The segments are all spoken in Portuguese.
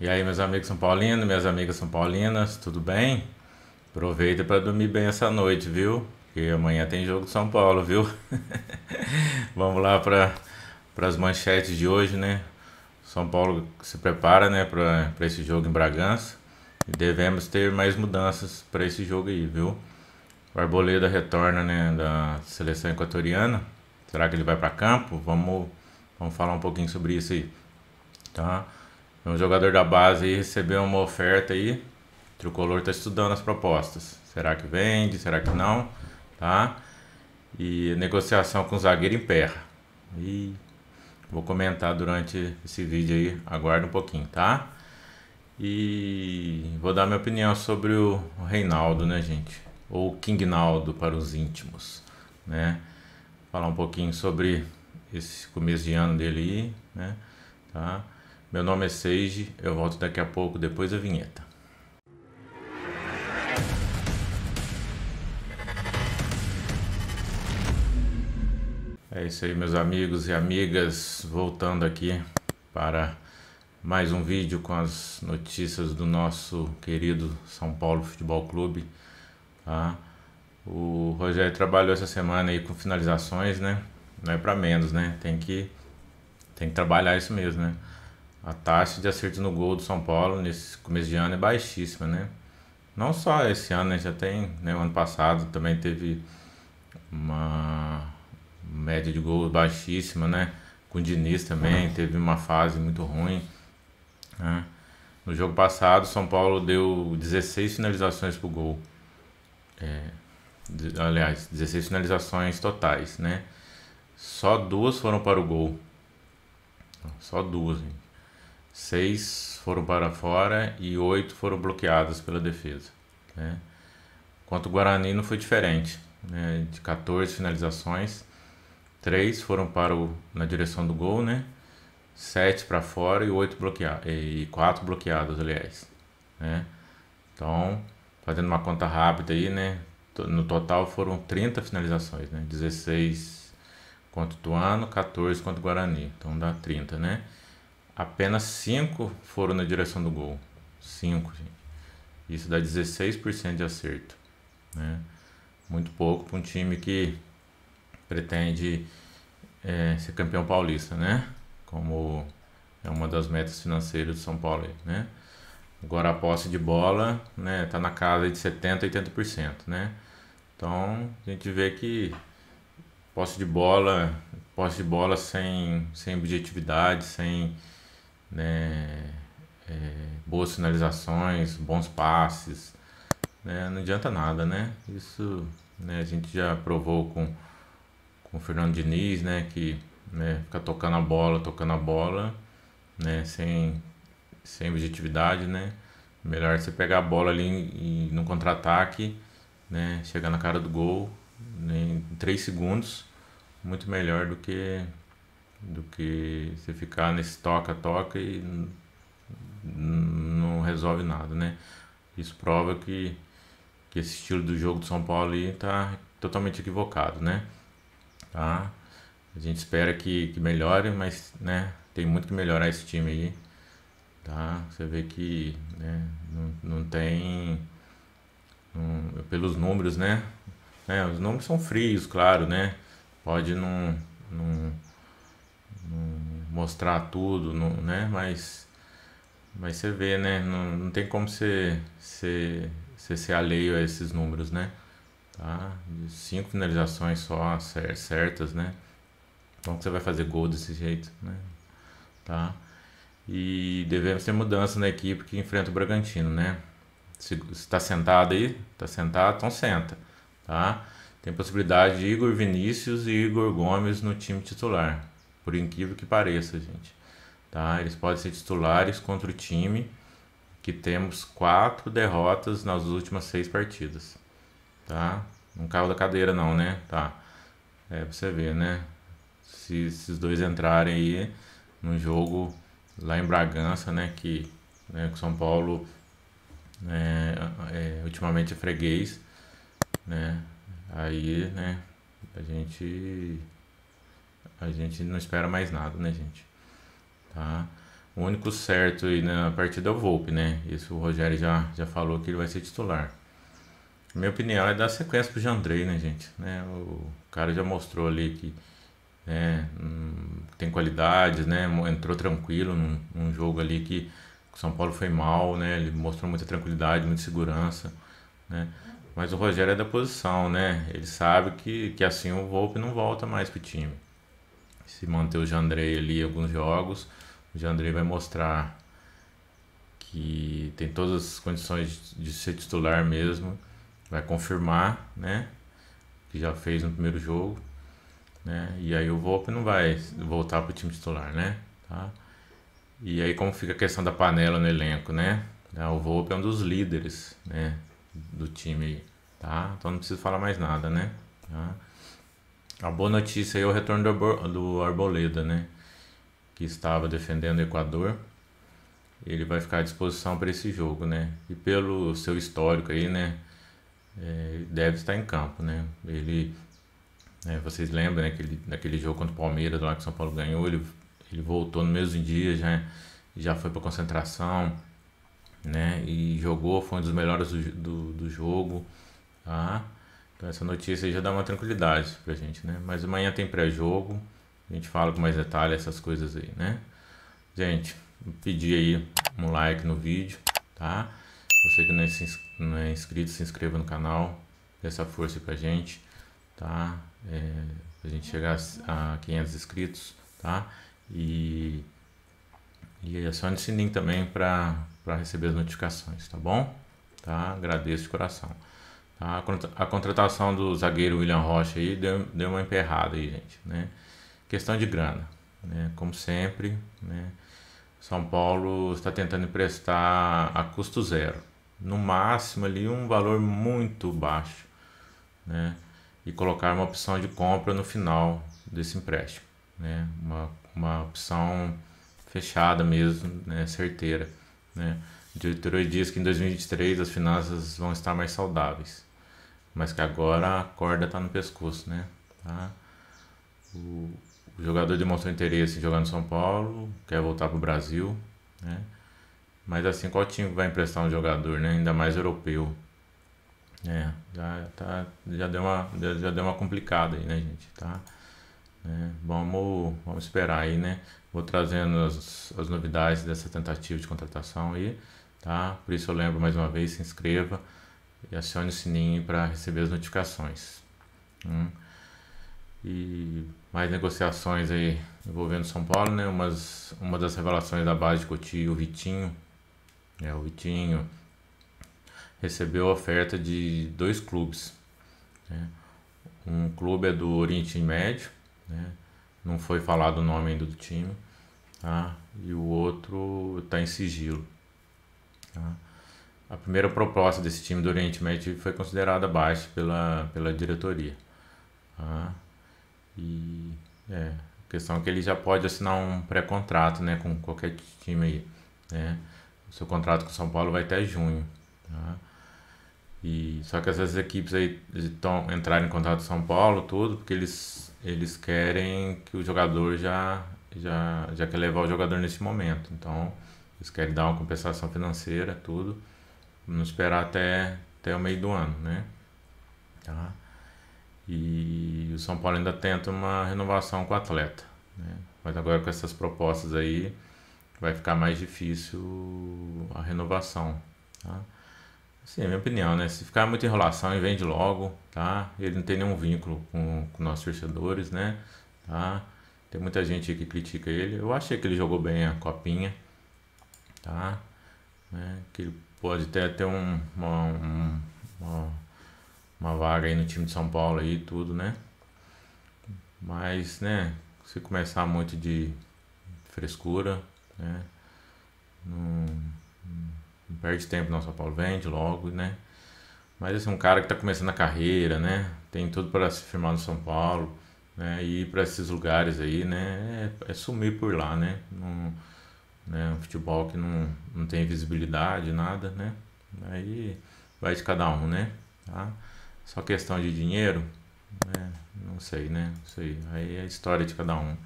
E aí, meus amigos São Paulinos, minhas amigas São Paulinas, tudo bem? Aproveita para dormir bem essa noite, viu? Porque amanhã tem jogo de São Paulo, viu? Vamos lá para as manchetes de hoje, né? São Paulo se prepara né, para esse jogo em Bragança. E devemos ter mais mudanças para esse jogo aí, viu? O Arboleda retorna né, da seleção equatoriana. Será que ele vai para campo? Vamos, vamos falar um pouquinho sobre isso aí, tá? um jogador da base aí recebeu uma oferta aí. O Tricolor está estudando as propostas. Será que vende? Será que não? Tá? E negociação com o zagueiro em perra. E vou comentar durante esse vídeo aí. Aguarda um pouquinho, tá? E vou dar minha opinião sobre o Reinaldo, né, gente? Ou Kingnaldo para os íntimos, né? Falar um pouquinho sobre esse começo de ano dele aí, né? Tá? Meu nome é Seiji, eu volto daqui a pouco depois da vinheta. É isso aí, meus amigos e amigas, voltando aqui para mais um vídeo com as notícias do nosso querido São Paulo Futebol Clube. Tá? O Rogério trabalhou essa semana aí com finalizações, né? Não é para menos, né? Tem que, tem que trabalhar isso mesmo, né? a taxa de acerto no gol do São Paulo nesse começo de ano é baixíssima, né? Não só esse ano, né? já tem, né? O ano passado também teve uma média de gols baixíssima, né? Com o Diniz também, uhum. teve uma fase muito ruim. Né? No jogo passado, São Paulo deu 16 finalizações pro gol. É, aliás, 16 finalizações totais, né? Só duas foram para o gol. Só duas, gente seis foram para fora e oito foram bloqueados pela defesa. Né? Quanto ao Guarani não foi diferente. Né? De 14 finalizações, três foram para o, na direção do gol, né? sete para fora e oito bloqueados, e quatro bloqueadas, aliás. Né? Então, fazendo uma conta rápida aí, né? No total foram 30 finalizações, né? 16 contra o Tuano, 14 contra o Guarani. Então dá 30, né? apenas 5 foram na direção do gol. 5, Isso dá 16% de acerto. Né? Muito pouco para um time que pretende é, ser campeão paulista, né? Como é uma das metas financeiras do São Paulo, né? Agora a posse de bola, né, tá na casa de 70, 80%, né? Então, a gente vê que posse de bola, posse de bola sem sem objetividade, sem né, é, boas sinalizações, bons passes, né, não adianta nada, né? Isso né, a gente já provou com, com o Fernando Diniz, né, que né, fica tocando a bola, tocando a bola, né, sem, sem objetividade, né? Melhor você pegar a bola ali e, no contra-ataque, né, chegar na cara do gol né, em 3 segundos, muito melhor do que do que você ficar nesse toca-toca e não resolve nada, né? Isso prova que, que esse estilo do jogo do São Paulo aí tá totalmente equivocado, né? Tá? A gente espera que, que melhore, mas né, tem muito que melhorar esse time aí, tá? Você vê que né, não, não tem... Não, pelos números, né? né? Os números são frios, claro, né? Pode não... não mostrar tudo, não, né? Mas, mas você vê, né? Não, não tem como você, você, você ser alheio a esses números, né? Tá? Cinco finalizações só certas, né? Como você vai fazer gol desse jeito, né? Tá? E devemos ter mudança na equipe que enfrenta o Bragantino, né? Se está sentado aí, está sentado, então senta, tá? Tem possibilidade de Igor Vinícius e Igor Gomes no time titular, por incrível que pareça, gente. Tá? Eles podem ser titulares contra o time que temos quatro derrotas nas últimas seis partidas, tá? Não caiu da cadeira não, né? Tá. É pra você ver, né? Se esses dois entrarem aí no jogo lá em Bragança, né? Que, né, São Paulo né, é, é, ultimamente é freguês, né? Aí, né? A gente a gente não espera mais nada, né, gente? Tá? O único certo aí na né, partida é o Volpe, né? Isso o Rogério já, já falou que ele vai ser titular. Minha opinião é dar sequência pro Jandrei, né, gente? Né? O cara já mostrou ali que né, hum, tem qualidades, né? Entrou tranquilo num, num jogo ali que o São Paulo foi mal, né? Ele mostrou muita tranquilidade, muita segurança, né? Mas o Rogério é da posição, né? Ele sabe que, que assim o Volpe não volta mais pro time se manter o Jandrei ali alguns jogos, o Jandrei vai mostrar que tem todas as condições de ser titular mesmo, vai confirmar, né? Que já fez no primeiro jogo, né? E aí o Volpe não vai voltar para o time titular, né? Tá? E aí como fica a questão da panela no elenco, né? Ah, o Volpe é um dos líderes, né? Do time, tá? Então não preciso falar mais nada, né? Tá? A boa notícia é o retorno do Arboleda, né? Que estava defendendo o Equador. Ele vai ficar à disposição para esse jogo, né? E pelo seu histórico aí, né? É, deve estar em campo, né? Ele, né, vocês lembram né, que ele, daquele jogo contra o Palmeiras lá que o São Paulo ganhou, ele, ele voltou no mesmo dia, já, já foi para concentração, né? E jogou, foi um dos melhores do, do, do jogo, tá? Então essa notícia já dá uma tranquilidade pra gente, né? Mas amanhã tem pré-jogo, a gente fala com mais detalhe essas coisas aí, né? Gente, pedir aí um like no vídeo, tá? Você que não é, não é, inscrito, se inscreva no canal, dê essa força pra gente, tá? É, pra gente chegar a 500 inscritos, tá? E, e acione o sininho também para receber as notificações, tá bom? Tá? Agradeço de coração. A, a contratação do zagueiro William Rocha aí deu, deu uma emperrada aí, gente. Né? Questão de grana, né? como sempre. Né? São Paulo está tentando emprestar a custo zero. No máximo ali um valor muito baixo. Né? E colocar uma opção de compra no final desse empréstimo. Né? Uma, uma opção fechada mesmo, né? certeira. Né? A diretoria diz que em 2023 as finanças vão estar mais saudáveis mas que agora a corda está no pescoço, né? Tá? O, o, jogador demonstrou interesse em jogar no São Paulo, quer voltar para o Brasil, né? Mas assim, qual time vai emprestar um jogador, né? Ainda mais europeu. É, já, tá, já, deu uma, já, já deu uma complicada aí, né, gente? Tá? É, vamos, vamos esperar aí, né? Vou trazendo as, as novidades dessa tentativa de contratação aí, tá? Por isso eu lembro mais uma vez, se inscreva e acione o sininho para receber as notificações. Hum. E mais negociações aí envolvendo São Paulo, né? Umas, uma das revelações da base de Cotia, o Vitinho, né? o Vitinho recebeu a oferta de dois clubes. Né? Um clube é do Oriente Médio, né? não foi falado o nome ainda do time, tá? e o outro está em sigilo. Tá? a primeira proposta desse time do Oriente Médio foi considerada baixa pela, pela diretoria. Ah, e é, a questão é que ele já pode assinar um pré-contrato né, com qualquer time aí. Né? O seu contrato com São Paulo vai até junho. Tá? E, só que essas equipes aí estão entrando em contato com São Paulo, tudo, porque eles, eles querem que o jogador já, já, já quer levar o jogador nesse momento. Então, eles querem dar uma compensação financeira, tudo. Não esperar até, até o meio do ano, né? Tá? E o São Paulo ainda tenta uma renovação com o atleta. Né? Mas agora com essas propostas aí vai ficar mais difícil a renovação. Tá? Sim, é minha opinião, né? Se ficar muita enrolação e vende logo, tá? Ele não tem nenhum vínculo com, com nossos torcedores, né? Tá? Tem muita gente que critica ele. Eu achei que ele jogou bem a copinha, tá? Né? Que ele pode até ter um, uma, uma, uma, vaga aí no time de São Paulo aí tudo, né? Mas, né, se começar muito de frescura, né? Não, não perde tempo não, São Paulo vende logo, né? Mas assim, um cara que está começando a carreira, né? Tem tudo para se firmar no São Paulo, né? E ir para esses lugares aí, né? É, é, sumir por lá, né? Não, né? Um futebol que não, não tem visibilidade, nada, né? Aí vai de cada um, né? Tá? Só questão de dinheiro, né? Não sei, né? Não sei. Aí é a história de cada um.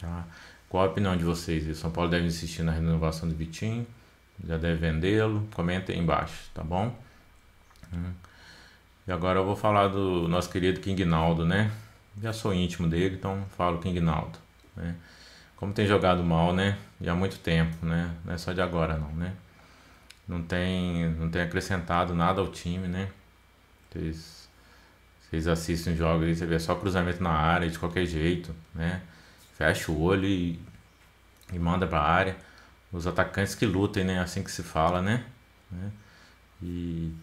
Tá? Qual a opinião de vocês? O São Paulo deve insistir na renovação do Vitinho? Já deve vendê-lo? Comenta aí embaixo, tá bom? Hum. E agora eu vou falar do nosso querido King Naldo, né? Já sou íntimo dele, então falo King Naldo. Né? Como tem jogado mal, né? e há muito tempo, né? Não é só de agora não, né? Não tem, não tem acrescentado nada ao time, né? Vocês, vocês assistem os jogos e você vê só cruzamento na área de qualquer jeito, né? Fecha o olho e, e manda para a área. Os atacantes que lutem, né? Assim que se fala, né? né? E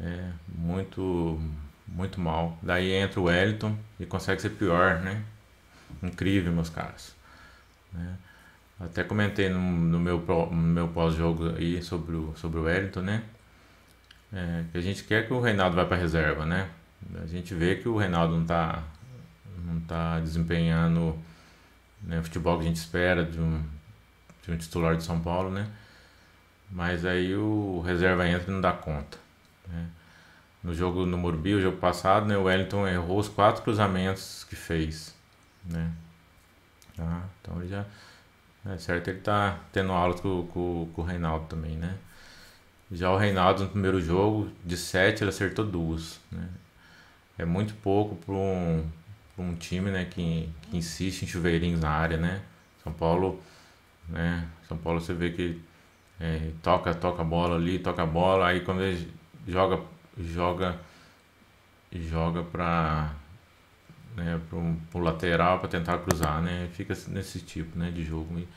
é muito, muito mal. Daí entra o Wellington e consegue ser pior, né? Incrível, meus caras. Né? Até comentei no, no meu, no meu pós-jogo aí sobre o, sobre o Wellington, né? É, que a gente quer que o Reinaldo vá para reserva, né? A gente vê que o Reinaldo não tá, não tá desempenhando né, o futebol que a gente espera de um, de um titular de São Paulo, né? Mas aí o reserva entra e não dá conta. Né? No jogo no Morbi, o jogo passado, né, o Wellington errou os quatro cruzamentos que fez, né? Tá? Então ele já é certo, ele é tá tendo aulas com, com, com o Reinaldo também, né? Já o Reinaldo no primeiro jogo, de 7, ele acertou duas. Né? É muito pouco para um, um time né, que, que insiste em chuveirinhos na área, né? São Paulo, né? São Paulo você vê que é, toca, toca a bola ali, toca a bola, aí quando ele joga, joga, joga para né, para o lateral para tentar cruzar, né? Fica nesse tipo, né, de jogo e,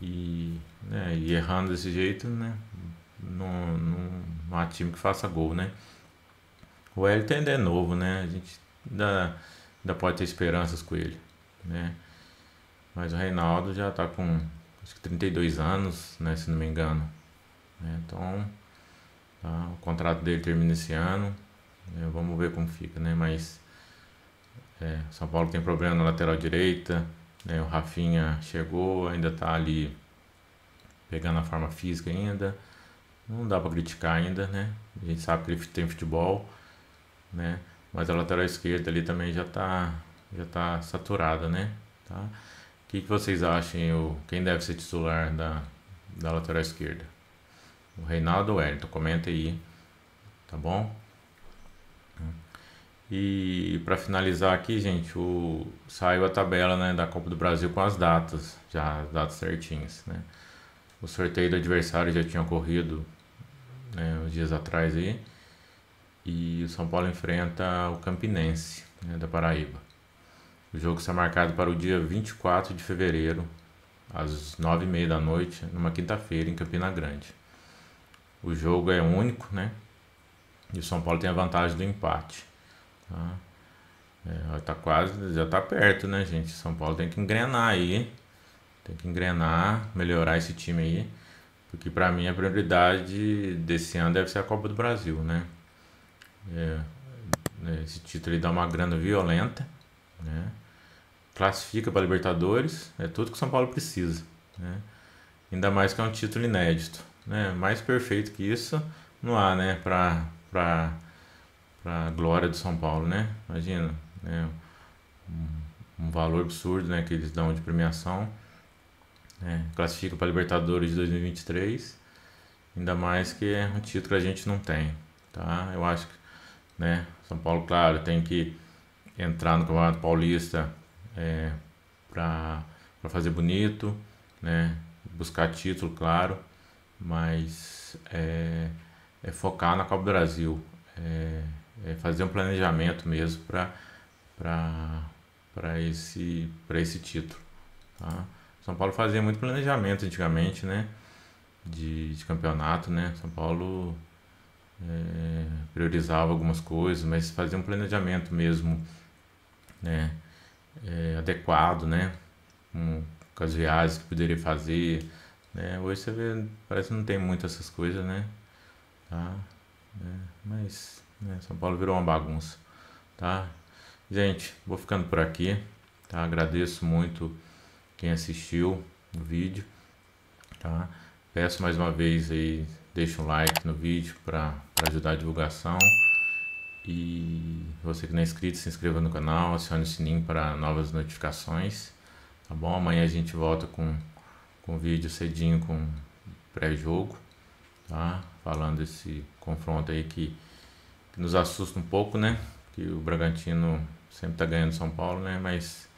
e, né, e errando desse jeito, né? Não, não, não há time que faça gol, né? O Wellington ainda é novo, né? A gente ainda, ainda pode ter esperanças com ele, né? Mas o Reinaldo já está com acho que 32 anos, né, se não me engano. Né? Então, tá, o contrato dele termina esse ano. Né? Vamos ver como fica, né? Mas é, São Paulo tem problema na lateral direita. Né? O Rafinha chegou, ainda está ali pegando a forma física ainda. Não dá para criticar ainda, né? A gente sabe que ele tem futebol, né? Mas a lateral esquerda ali também já está já tá saturada, né? Tá? O que, que vocês acham? quem deve ser titular da, da lateral esquerda? O Reinaldo ou o Wellington? Comenta aí, tá bom? E para finalizar aqui, gente, o, saiu a tabela né, da Copa do Brasil com as datas, já as datas certinhas. Né? O sorteio do adversário já tinha ocorrido né, uns dias atrás aí. E o São Paulo enfrenta o Campinense né, da Paraíba. O jogo está marcado para o dia 24 de fevereiro, às 9h30 da noite, numa quinta-feira, em Campina Grande. O jogo é único, né? E o São Paulo tem a vantagem do empate. Tá? É, tá quase, já tá perto, né, gente? São Paulo tem que engrenar aí. Tem que engrenar, melhorar esse time aí. Porque para mim a prioridade desse ano deve ser a Copa do Brasil, né? É, né, esse título aí dá uma grana violenta, né? Classifica para Libertadores, é tudo que o São Paulo precisa, né? Ainda mais que é um título inédito, né? Mais perfeito que isso não há, né? Para para a glória do São Paulo, né? Imagina, né? Um, um, valor absurdo, né? Que eles dão de premiação. Né? Classifica para Libertadores de 2023, ainda mais que é um título que a gente não tem, tá? Eu acho que, né? São Paulo, claro, tem que entrar no Campeonato Paulista é, para fazer bonito, né? Buscar título, claro, mas é, é focar na Copa do Brasil. É, é fazer um planejamento mesmo para esse, para esse título. Tá? São Paulo fazia muito planejamento antigamente, né? De, de campeonato, né? São Paulo é, priorizava algumas coisas, mas fazia um planejamento mesmo né? É, adequado, né? com as viagens que poderia fazer, né? Hoje você vê, parece que não tem muito essas coisas, né? Tá? É, mas né? São Paulo virou uma bagunça, tá? Gente, vou ficando por aqui, tá? Agradeço muito quem assistiu o vídeo, tá? Peço mais uma vez aí, deixa um like no vídeo para ajudar a divulgação. E você que não é inscrito, se inscreva no canal, acione o sininho para novas notificações, tá bom? Amanhã a gente volta com, com vídeo cedinho com pré-jogo, tá? Falando desse confronto aí que que nos assusta um pouco, né? Que o Bragantino sempre está ganhando São Paulo, né? Mas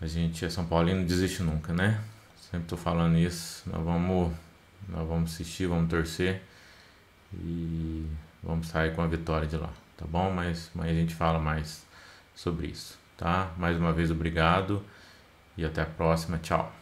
a gente é São Paulino não desiste nunca, né? Sempre estou falando isso. Nós vamos, nós vamos assistir, vamos torcer e vamos sair com a vitória de lá, tá bom? Mas amanhã a gente fala mais sobre isso, tá? Mais uma vez, obrigado e até a próxima. Tchau.